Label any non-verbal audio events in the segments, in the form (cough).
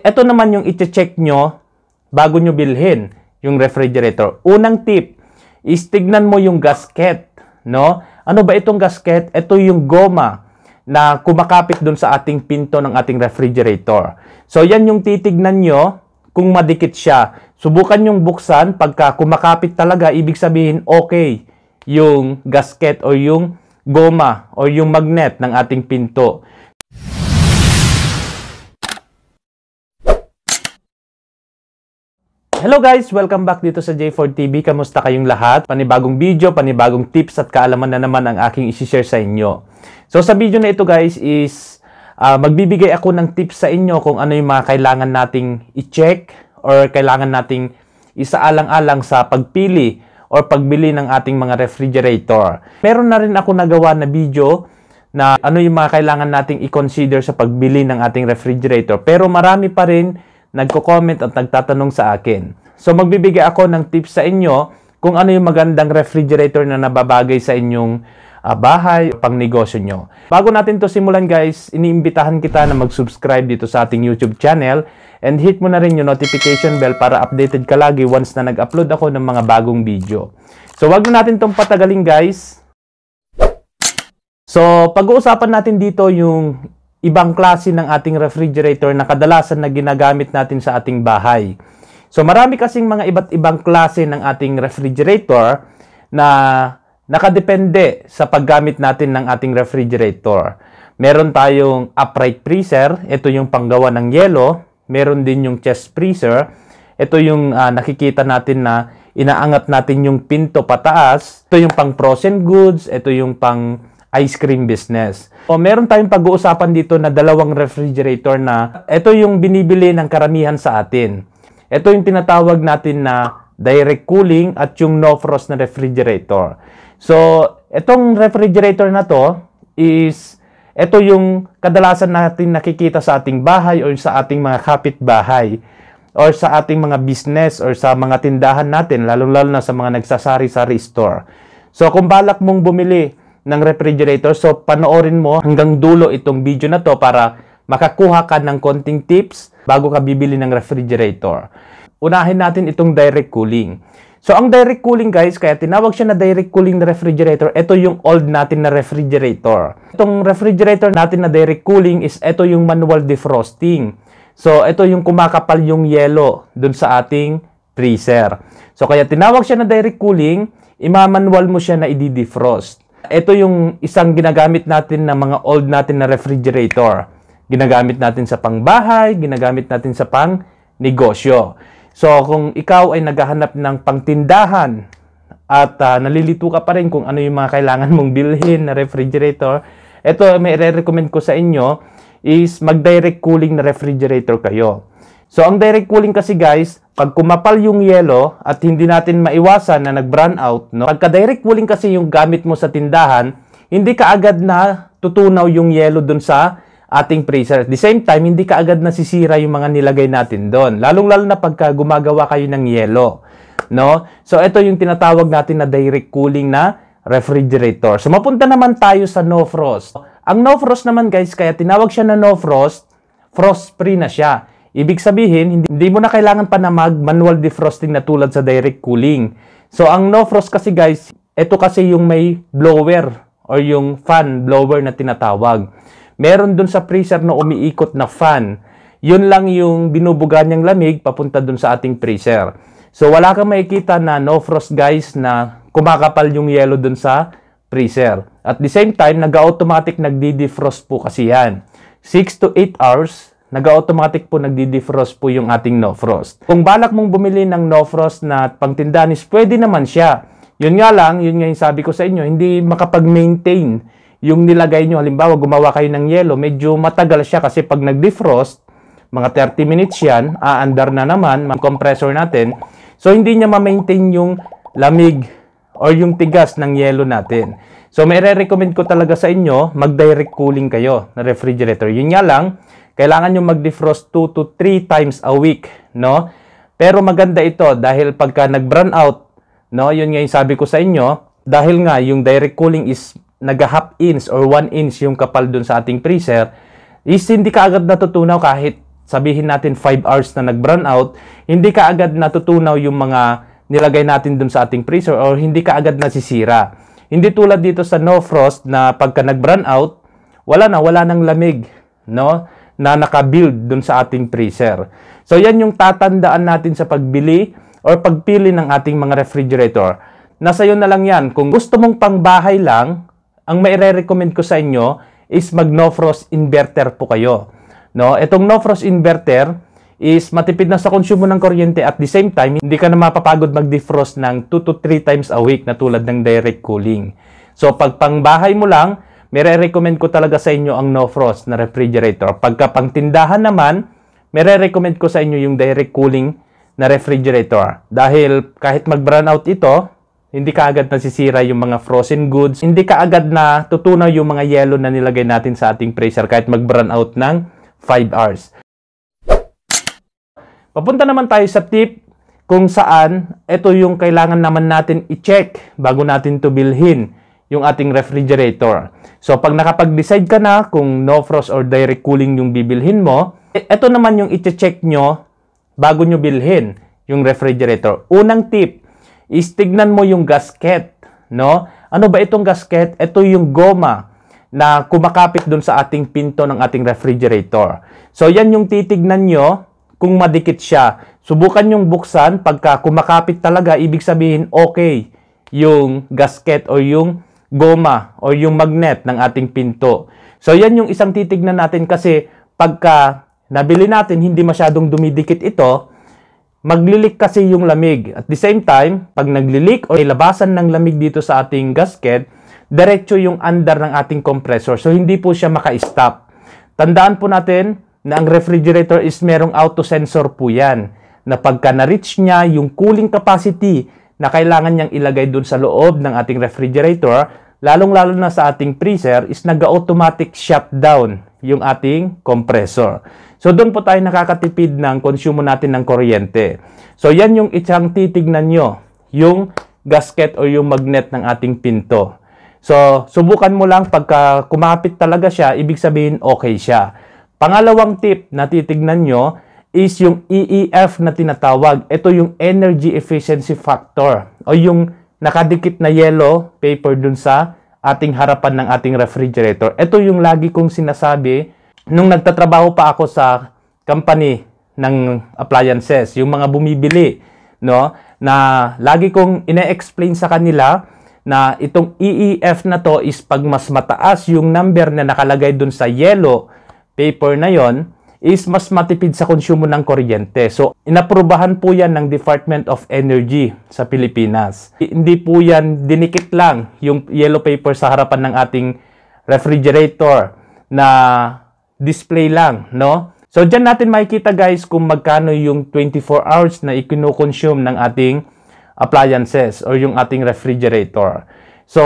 ito eh, naman yung i-check nyo bago nyo bilhin yung refrigerator. Unang tip is tignan mo yung gasket. No? Ano ba itong gasket? Ito yung goma na kumakapit dun sa ating pinto ng ating refrigerator. So, yan yung titignan nyo kung madikit siya. Subukan yung buksan. Pagka kumakapit talaga, ibig sabihin okay yung gasket o yung goma o yung magnet ng ating pinto. Hello guys! Welcome back dito sa J4 TV. Kamusta kayong lahat? Panibagong video, panibagong tips at kaalaman na naman ang aking isishare sa inyo. So sa video na ito guys is uh, magbibigay ako ng tips sa inyo kung ano yung mga kailangan nating i-check or kailangan nating isaalang-alang sa pagpili or pagbili ng ating mga refrigerator. Meron na rin ako nagawa na video na ano yung mga kailangan nating i-consider sa pagbili ng ating refrigerator. Pero marami pa rin nagko-comment at nagtatanong sa akin. So magbibigay ako ng tips sa inyo kung ano yung magandang refrigerator na nababagay sa inyong uh, bahay o pangnegosyo nyo. Bago natin to simulan guys, iniimbitahan kita na mag-subscribe dito sa ating YouTube channel and hit mo na rin yung notification bell para updated ka lagi once na nag-upload ako ng mga bagong video. So wag na natin tong patagalin guys. So pag-uusapan natin dito yung ibang klase ng ating refrigerator na kadalasan na ginagamit natin sa ating bahay. So marami kasing mga iba't ibang klase ng ating refrigerator na nakadepende sa paggamit natin ng ating refrigerator. Meron tayong upright freezer, ito yung panggawa ng yelo. Meron din yung chest freezer, ito yung uh, nakikita natin na inaangat natin yung pinto pataas. Ito yung pang frozen goods, ito yung pang ice cream business. O meron tayong pag-uusapan dito na dalawang refrigerator na ito yung binibili ng karamihan sa atin. Ito yung tinatawag natin na direct cooling at yung no frost na refrigerator. So, itong refrigerator na to is ito yung kadalasan natin nakikita sa ating bahay or sa ating mga kapitbahay or sa ating mga business or sa mga tindahan natin, lalo-lalo na sa mga nagsasari-sari store. So, kung balak mong bumili ng refrigerator. So panoorin mo hanggang dulo itong video na to para makakuha ka ng konting tips bago ka bibili ng refrigerator. Unahin natin itong direct cooling. So ang direct cooling guys, kaya tinawag siya na direct cooling na refrigerator, ito yung old natin na refrigerator. Itong refrigerator natin na direct cooling is ito yung manual defrosting. So ito yung kumakapal yung yelo dun sa ating freezer. So kaya tinawag siya na direct cooling, imamanual mo siya na i-defrost. Ito yung isang ginagamit natin na mga old natin na refrigerator. Ginagamit natin sa pangbahay, ginagamit natin sa pang negosyo. So kung ikaw ay naghahanap ng pangtindahan at uh, nalilito ka pa rin kung ano yung mga kailangan mong bilhin na refrigerator, ito may re-recommend ko sa inyo is mag-direct cooling na refrigerator kayo. So, ang direct cooling kasi guys, pag kumapal yung yelo at hindi natin maiwasan na nag-brown out, no? pagka direct cooling kasi yung gamit mo sa tindahan, hindi ka agad na tutunaw yung yelo dun sa ating freezer. At the same time, hindi ka agad nasisira yung mga nilagay natin doon. Lalong-lalo na pagka gumagawa kayo ng yelo. No? So, ito yung tinatawag natin na direct cooling na refrigerator. So, mapunta naman tayo sa no frost. Ang no frost naman guys, kaya tinawag siya na no frost, frost free na siya. Ibig sabihin, hindi mo na kailangan pa na mag-manual defrosting na tulad sa direct cooling. So, ang no-frost kasi guys, ito kasi yung may blower or yung fan blower na tinatawag. Meron dun sa freezer na umiikot na fan. Yun lang yung binubuga niyang lamig papunta dun sa ating freezer. So, wala kang makikita na no-frost guys na kumakapal yung yellow dun sa freezer. At the same time, nag-automatic nagdi-defrost po kasi yan. 6 to 8 hours nag-automatic po nagdi-defrost po yung ating no-frost. Kung balak mong bumili ng no-frost na pangtindanis, pwede naman siya. Yun nga lang, yun nga yung sabi ko sa inyo, hindi makapag-maintain yung nilagay nyo. Halimbawa, gumawa kayo ng yelo, medyo matagal siya kasi pag nag-defrost, mga 30 minutes yan, aandar na naman, compressor natin. So, hindi niya ma-maintain yung lamig or yung tigas ng yelo natin. So, may re-recommend ko talaga sa inyo, mag-direct cooling kayo na refrigerator. Yun nga lang, kailangan nyo mag-defrost 2 to 3 times a week, no? Pero maganda ito dahil pagka nag-brown out, no, yun nga yung sabi ko sa inyo, dahil nga yung direct cooling is nag-half inch or 1 inch yung kapal dun sa ating freezer, is hindi ka agad natutunaw kahit sabihin natin 5 hours na nag-brown out, hindi ka agad natutunaw yung mga nilagay natin dun sa ating freezer or hindi ka agad nasisira. Hindi tulad dito sa no frost na pagka nag-brown out, wala na, wala nang lamig, no? na nakabuild dun sa ating freezer. So yan yung tatandaan natin sa pagbili or pagpili ng ating mga refrigerator. Nasa iyo na lang yan. Kung gusto mong pangbahay lang, ang maire-recommend ko sa inyo is mag no frost inverter po kayo. No, itong no frost inverter is matipid na sa konsumo ng kuryente at the same time, hindi ka na mapapagod mag-defrost ng 2 to 3 times a week na tulad ng direct cooling. So pag pangbahay mo lang, Mire-recommend ko talaga sa inyo ang no frost na refrigerator. Pagka pang tindahan naman, mire-recommend ko sa inyo yung direct cooling na refrigerator. Dahil kahit mag-brown out ito, hindi kaagad nasisira yung mga frozen goods, hindi kaagad na tutunaw yung mga yellow na nilagay natin sa ating freezer kahit mag-brown out ng 5 hours. Papunta naman tayo sa tip kung saan ito yung kailangan naman natin i-check bago natin to bilhin yung ating refrigerator. So pag nakapag-decide ka na kung no frost or direct cooling yung bibilhin mo, ito e, naman yung i-check nyo bago nyo bilhin yung refrigerator. Unang tip is mo yung gasket. No? Ano ba itong gasket? Ito yung goma na kumakapit dun sa ating pinto ng ating refrigerator. So yan yung titignan nyo kung madikit siya. Subukan yung buksan pagka kumakapit talaga, ibig sabihin okay yung gasket o yung goma or yung magnet ng ating pinto. So yan yung isang titignan natin kasi pagka nabili natin hindi masyadong dumidikit ito, maglilik kasi yung lamig. At the same time, pag naglilik o ilabasan ng lamig dito sa ating gasket, diretso yung under ng ating compressor. So hindi po siya maka-stop. Tandaan po natin na ang refrigerator is merong auto sensor po yan na pagka na-reach niya yung cooling capacity na kailangan niyang ilagay dun sa loob ng ating refrigerator, lalong-lalo na sa ating freezer, is nag-automatic shutdown yung ating compressor. So doon po tayo nakakatipid ng konsumo natin ng kuryente. So yan yung isang titignan nyo, yung gasket o yung magnet ng ating pinto. So subukan mo lang pagka kumapit talaga siya, ibig sabihin okay siya. Pangalawang tip na titignan nyo, is yung EEF na tinatawag. Ito yung energy efficiency factor o yung nakadikit na yellow paper dun sa ating harapan ng ating refrigerator. Ito yung lagi kong sinasabi nung nagtatrabaho pa ako sa company ng appliances, yung mga bumibili, no? Na lagi kong ine-explain sa kanila na itong EEF na to is pag mas mataas yung number na nakalagay dun sa yellow paper na yon, is mas matipid sa konsumo ng kuryente. So, inaprubahan po yan ng Department of Energy sa Pilipinas. Hindi po yan dinikit lang yung yellow paper sa harapan ng ating refrigerator na display lang, no? So, dyan natin makikita guys kung magkano yung 24 hours na ikinukonsume ng ating appliances or yung ating refrigerator. So,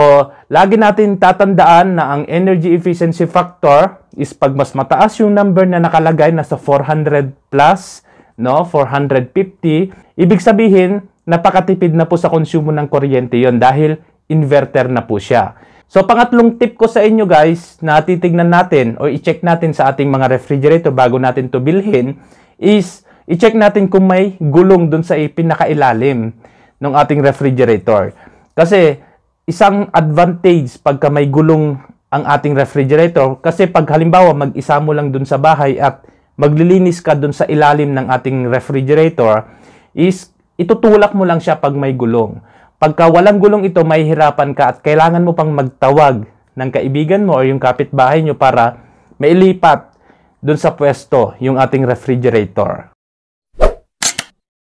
lagi natin tatandaan na ang energy efficiency factor is pag mas mataas yung number na nakalagay na sa 400 plus, no, 450, ibig sabihin napakatipid na po sa konsumo ng kuryente yon dahil inverter na po siya. So, pangatlong tip ko sa inyo guys na titingnan natin o i-check natin sa ating mga refrigerator bago natin to bilhin is i-check natin kung may gulong dun sa ipinakailalim ng ating refrigerator. Kasi isang advantage pagka may gulong ang ating refrigerator kasi pag halimbawa mag-isa mo lang dun sa bahay at maglilinis ka dun sa ilalim ng ating refrigerator is itutulak mo lang siya pag may gulong. Pagka walang gulong ito, may hirapan ka at kailangan mo pang magtawag ng kaibigan mo o yung kapitbahay nyo para mailipat dun sa pwesto yung ating refrigerator.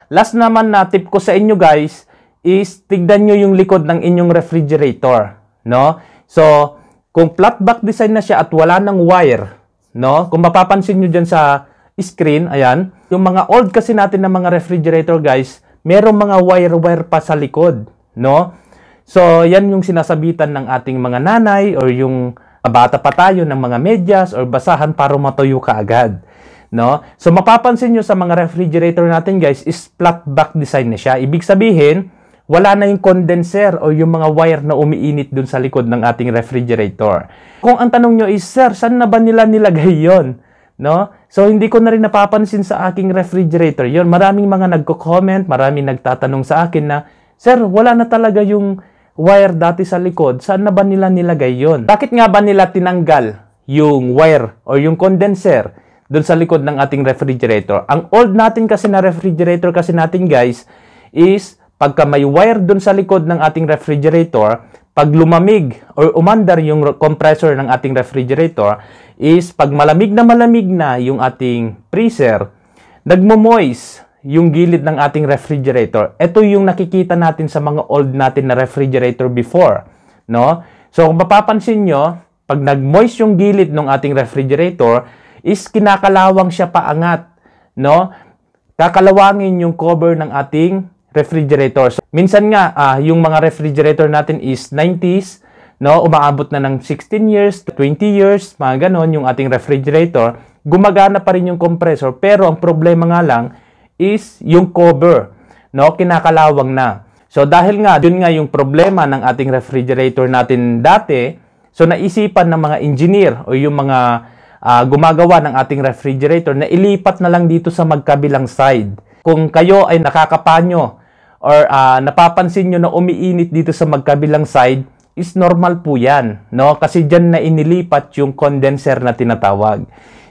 Last naman na tip ko sa inyo guys is tignan nyo yung likod ng inyong refrigerator, no? So, kung flat back design na siya at wala ng wire, no? Kung mapapansin nyo dyan sa screen, ayan, yung mga old kasi natin na mga refrigerator, guys, merong mga wire-wire pa sa likod, no? So, yan yung sinasabitan ng ating mga nanay or yung bata pa tayo ng mga medyas or basahan para matuyo ka agad. No? So mapapansin nyo sa mga refrigerator natin guys is flat back design na siya. Ibig sabihin, wala na yung condenser o yung mga wire na umiinit dun sa likod ng ating refrigerator. Kung ang tanong nyo is, Sir, saan na ba nila nilagay (laughs) yon? No? So, hindi ko na rin napapansin sa aking refrigerator yon. Maraming mga nagko-comment, maraming nagtatanong sa akin na, Sir, wala na talaga yung wire dati sa likod. Saan na ba nila nilagay yon? Bakit nga ba nila tinanggal yung wire o yung condenser doon sa likod ng ating refrigerator? Ang old natin kasi na refrigerator kasi natin guys is pagka may wire doon sa likod ng ating refrigerator, pag lumamig or umandar yung compressor ng ating refrigerator is pag malamig na malamig na yung ating freezer, nagmo-moist yung gilid ng ating refrigerator. Ito yung nakikita natin sa mga old natin na refrigerator before, no? So kung mapapansin nyo, pag nag-moist yung gilid ng ating refrigerator, is kinakalawang siya paangat, no? Kakalawangin yung cover ng ating refrigerators. Minsan nga, uh, yung mga refrigerator natin is 90s, no? umaabot na ng 16 years, 20 years, mga ganon yung ating refrigerator. Gumagana pa rin yung compressor, pero ang problema nga lang is yung cover. No? Kinakalawang na. So dahil nga, yun nga yung problema ng ating refrigerator natin dati, so naisipan ng mga engineer o yung mga uh, gumagawa ng ating refrigerator na ilipat na lang dito sa magkabilang side. Kung kayo ay nakakapanyo or uh, napapansin nyo na umiinit dito sa magkabilang side, is normal po yan. No? Kasi dyan na inilipat yung condenser na tinatawag.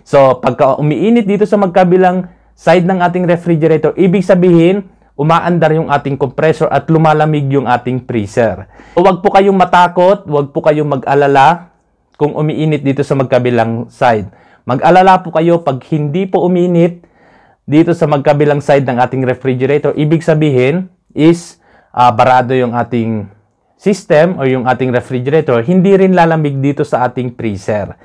So, pagka umiinit dito sa magkabilang side ng ating refrigerator, ibig sabihin, umaandar yung ating compressor at lumalamig yung ating freezer. huwag po kayong matakot, huwag po kayong mag-alala kung umiinit dito sa magkabilang side. Mag-alala po kayo pag hindi po uminit dito sa magkabilang side ng ating refrigerator. Ibig sabihin, is uh, barado yung ating system o yung ating refrigerator, hindi rin lalamig dito sa ating freezer.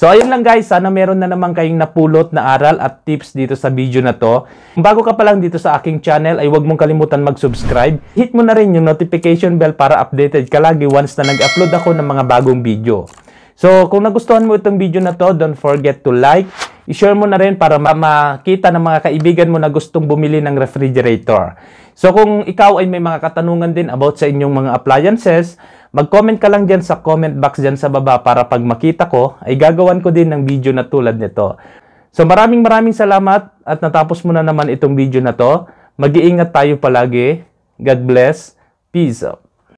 So ayun lang guys, sana meron na naman kayong napulot na aral at tips dito sa video na to. Kung bago ka pa lang dito sa aking channel ay huwag mong kalimutan mag-subscribe. Hit mo na rin yung notification bell para updated ka lagi once na nag-upload ako ng mga bagong video. So kung nagustuhan mo itong video na to, don't forget to like. I-share mo na rin para makita ng mga kaibigan mo na gustong bumili ng refrigerator. So kung ikaw ay may mga katanungan din about sa inyong mga appliances, mag-comment ka lang dyan sa comment box dyan sa baba para pag makita ko, ay gagawan ko din ng video na tulad nito. So maraming maraming salamat at natapos mo na naman itong video na to. Mag-iingat tayo palagi. God bless. Peace out.